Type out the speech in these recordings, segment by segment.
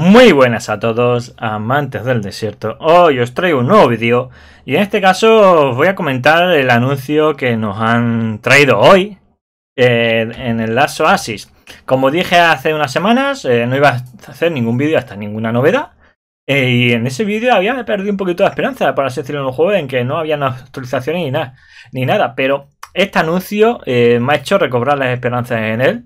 Muy buenas a todos, amantes del desierto. Hoy os traigo un nuevo vídeo y en este caso os voy a comentar el anuncio que nos han traído hoy eh, en el Last Oasis. Como dije hace unas semanas, eh, no iba a hacer ningún vídeo hasta ninguna novedad. Eh, y en ese vídeo había perdido un poquito de esperanza, para así decirlo, en un juego en que no había actualizaciones ni nada, ni nada. Pero este anuncio me ha hecho recobrar las esperanzas en él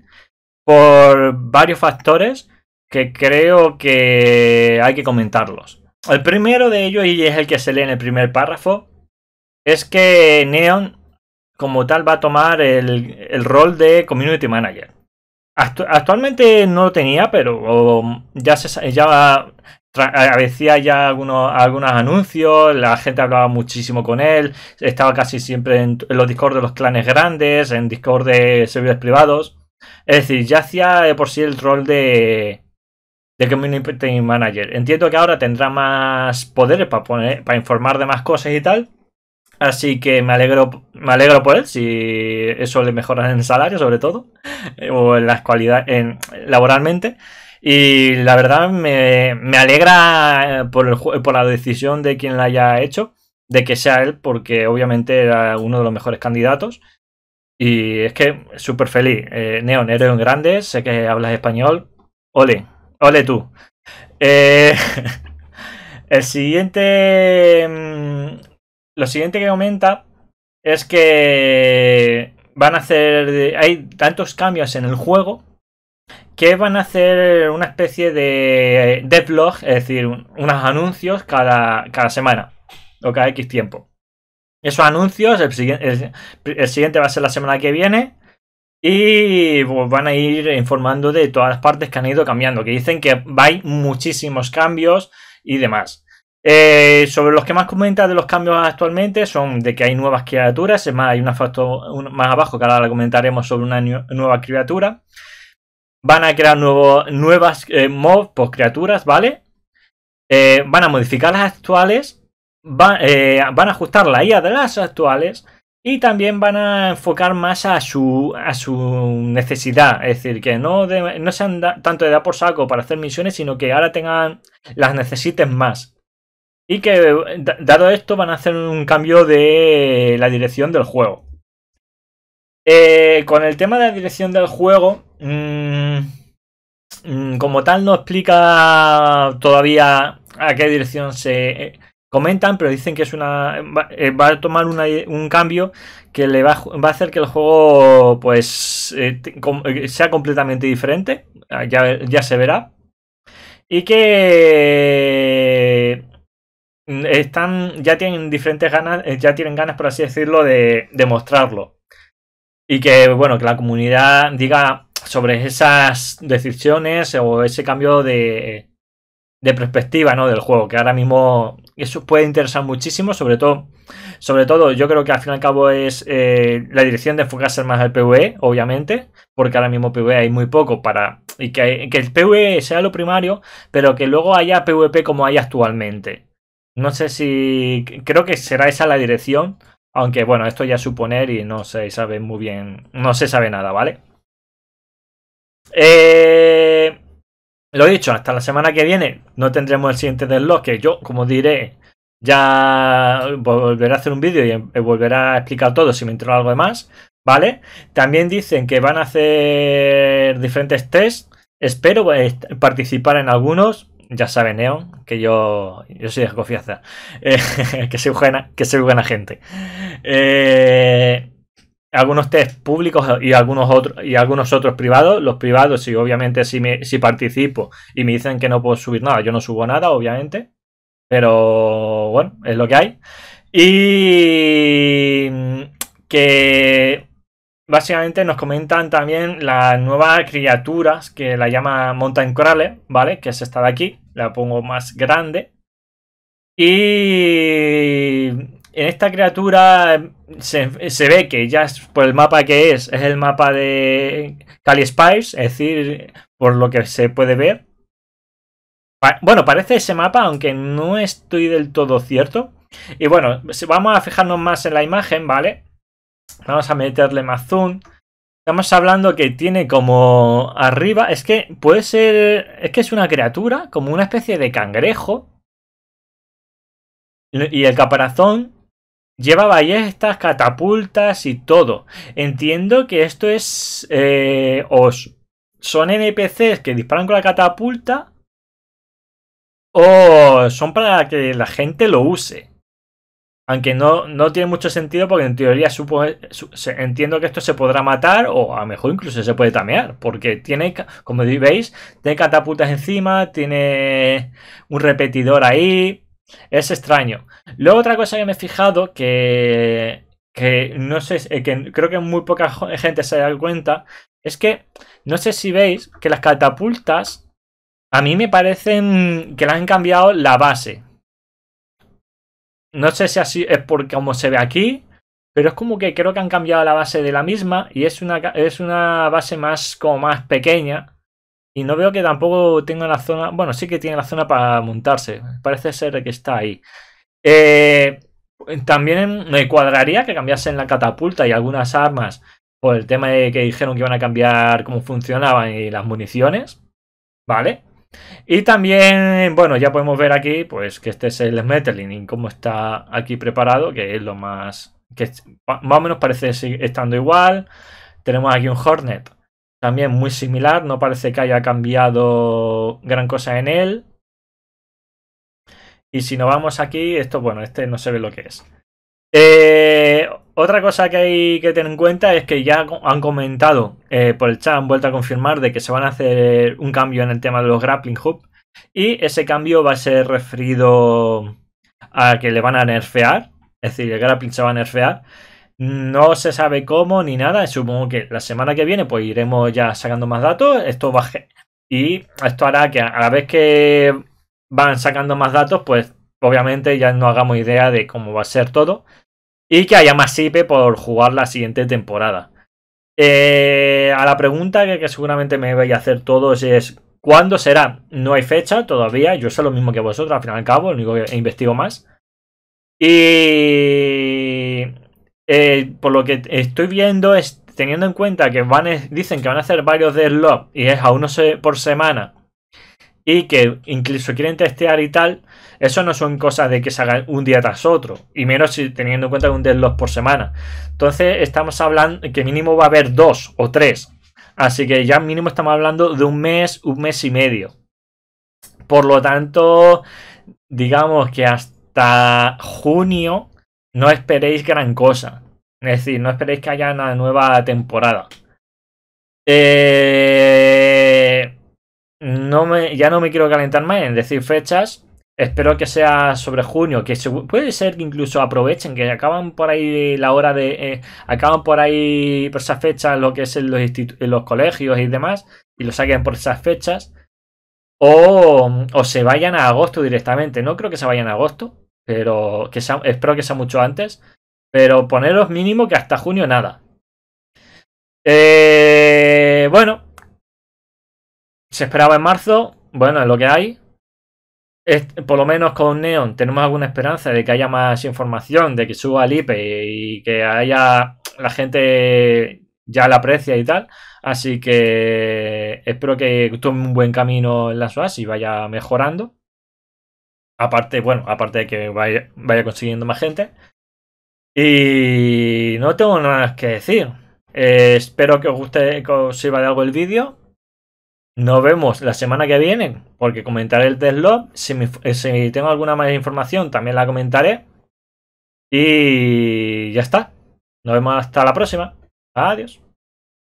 por varios factores que creo que hay que comentarlos. El primero de ellos, y es el que se lee en el primer párrafo, es que Neon como tal va a tomar el, rol de Community Manager. actualmente no lo tenía, pero ya se ya ya algunos, algunos anuncios, la gente hablaba muchísimo con él, estaba casi siempre en, en los Discord de los clanes grandes, en Discord de servidores privados. Es decir, ya hacía por sí el rol de, de Community Manager. Entiendo que ahora tendrá más poderes para, poner, para informar de más cosas y tal. Así que me alegro, me alegro por él, si eso le mejora en salario sobre todo, o en las cualidades, laboralmente. Y la verdad me, alegra eh, por, por la decisión de quien la haya hecho, de que sea él, porque obviamente era uno de los mejores candidatos. Y es que súper feliz. Eh, Neon, eres un grande, sé que hablas español. Ole, Ole tú. Eh, el siguiente. Mm, lo siguiente que aumenta es que van a hacer. Hay tantos cambios en el juego que van a hacer una especie de devlog, es decir, unos anuncios cada, cada semana o cada X tiempo. Esos anuncios, el, el siguiente va a ser la semana que viene, y pues, van a ir informando de todas las partes que han ido cambiando, que dicen que hay muchísimos cambios y demás. Eh, sobre los que más comentas de los cambios actualmente son de que hay nuevas criaturas, es más, hay una foto más abajo que ahora la comentaremos sobre una nueva criatura. Van a crear nuevo, nuevas eh, mobs por criaturas, ¿vale? Eh, van a modificar las actuales, van a ajustar la IA de las actuales y también van a enfocar más a su, a su necesidad. Es decir, que no, no sean tanto de dar por saco para hacer misiones, sino que ahora tengan las necesiten más. Y que, dado esto, van a hacer un cambio de la dirección del juego. Eh, con el tema de la dirección del juego, mm, mm, como tal, no explica todavía a qué dirección se, comentan, pero dicen que es una va, eh, a tomar un cambio que le va, a hacer que el juego pues eh, eh, sea completamente diferente, ah, ya, se verá. Y que mm, están ya tienen diferentes ganas, ya tienen ganas por así decirlo de, demostrarlo mostrarlo. Y que bueno, que la comunidad diga sobre esas decisiones o ese cambio de, de perspectiva ¿no? del juego, que ahora mismo eso puede interesar muchísimo, sobre todo, sobre todo yo creo que al fin y al cabo es eh, la dirección de enfocarse más al PvE, obviamente, porque ahora mismo PvE hay muy poco para... y que, que el PvE sea lo primario, pero que luego haya PvP como hay actualmente. No sé si... creo que será esa la dirección, aunque bueno, esto ya suponer y no se sabe muy bien, no se sabe nada, ¿vale? Eh... Lo he dicho, hasta la semana que viene no tendremos el siguiente desbloque. Yo, como diré, ya volveré a hacer un vídeo y em-, eh, volverá a explicar todo si me entró algo de más. ¿Vale? También dicen que van a hacer diferentes tests. Espero participar en algunos. Ya saben, Neon, que yo, soy de confianza. Eh, que, soy buena, que soy buena gente. Eh, algunos test públicos y algunos otros y algunos otros privados. Los privados, si obviamente, si si participo y me dicen que no puedo subir nada, yo no subo nada, obviamente. Pero bueno, es lo que hay. Y que básicamente nos comentan también las nuevas criaturas que la llama Mountain Crawler, ¿vale? Que es esta de aquí, la pongo más grande. Y en esta criatura em, se, ve que ya por el mapa que es, es el mapa de Cali spice es decir, por lo que se puede ver. bueno, parece ese mapa, aunque no estoy del todo cierto. Y bueno, vamos a fijarnos más en la imagen, ¿vale? Vamos a meterle más zoom. Estamos hablando que tiene como arriba, es que puede ser, es que es una criatura, como una especie de cangrejo. Y el caparazón Lleva ballestas, catapultas y todo. Entiendo que esto es... Eh, son NPCs que disparan con la catapulta o son para que la gente lo use. Aunque no, no tiene mucho sentido porque en teoría supo, se, entiendo que esto se podrá matar o a lo mejor incluso se puede tamear. Porque tiene, como veis, tiene catapultas encima, tiene un repetidor ahí. Es extraño. Luego otra cosa que me he fijado que, no sé, eh, que creo que muy poca gente se da cuenta, es que no sé si veis que las catapultas a mí me parecen que le han cambiado la base. No sé si así es por como se ve aquí, pero es como que creo que han cambiado la base de la misma y es una, es una base más como más pequeña y no veo que tampoco tenga la zona. Bueno, sí que tiene la zona para montarse. Parece ser que está ahí. Eh, también me cuadraría que cambiasen la catapulta y algunas armas por el tema de que dijeron que iban a cambiar cómo funcionaban y las municiones. ¿Vale? Y también, bueno, ya podemos ver aquí, pues que este es el Smetterling y cómo está aquí preparado, que es lo más. que más o menos parece estando igual. Tenemos aquí un Hornet también muy similar, no parece que haya cambiado gran cosa en él. Y si nos vamos aquí, esto, bueno, este no se ve lo que es. Eh, otra cosa que hay que tener en cuenta es que ya han comentado eh, por el chat, han vuelto a confirmar de que se van a hacer eh, un cambio en el tema de los grappling hoops. Y ese cambio va a ser referido a que le van a nerfear. Es decir, el grappling se va a nerfear. No se sabe cómo ni nada. Supongo que la semana que viene pues iremos ya sacando más datos. Esto baje. Y esto hará que a la vez que van sacando más datos, pues obviamente ya no hagamos idea de cómo va a ser todo. Y que haya más IP por jugar la siguiente temporada. Eh, a la pregunta que, seguramente me vais a hacer todos es ¿cuándo será? No hay fecha todavía, yo sé lo mismo que vosotros, al fin y al cabo, lo único que investigo más. Y eh, por lo que estoy viendo es teniendo en cuenta que van dicen que van a hacer varios deadlocks y es a uno por semana y que incluso quieren testear y tal, eso no son cosas de que se un día tras otro, y menos si teniendo en cuenta un deadlock por semana. Entonces estamos hablando que mínimo va a haber dos o tres, así que ya mínimo estamos hablando de un mes, un mes y medio. Por lo tanto, digamos que hasta junio no esperéis gran cosa. Es decir, no esperéis que haya una nueva temporada. Eh, no ya no me quiero calentar más en decir fechas. Espero que sea sobre junio, que puede ser que incluso aprovechen, que acaban por ahí la hora de... Eh, acaban por ahí por esas fechas lo que es en los, los colegios y demás, y lo saquen por esas fechas. O, o se vayan a agosto directamente. No creo que se vayan a agosto, pero que espero que sea mucho antes. Pero poneros mínimo que hasta junio nada. Eh, bueno. Se esperaba en marzo. Bueno, es lo que hay. por lo menos con Neon tenemos alguna esperanza de que haya más información, de que suba el IP y que haya la gente ya la aprecia y tal. Así que espero que tome un buen camino en la SOAS y vaya mejorando. Aparte, bueno, aparte de que vaya, consiguiendo más gente. Y no tengo nada que decir. Eh, espero que os guste, que os sirva de algo el vídeo. Nos vemos la semana que viene, porque comentaré el Deslog. Si, eh, si tengo alguna más información, también la comentaré. Y ya está. Nos vemos hasta la próxima. Adiós.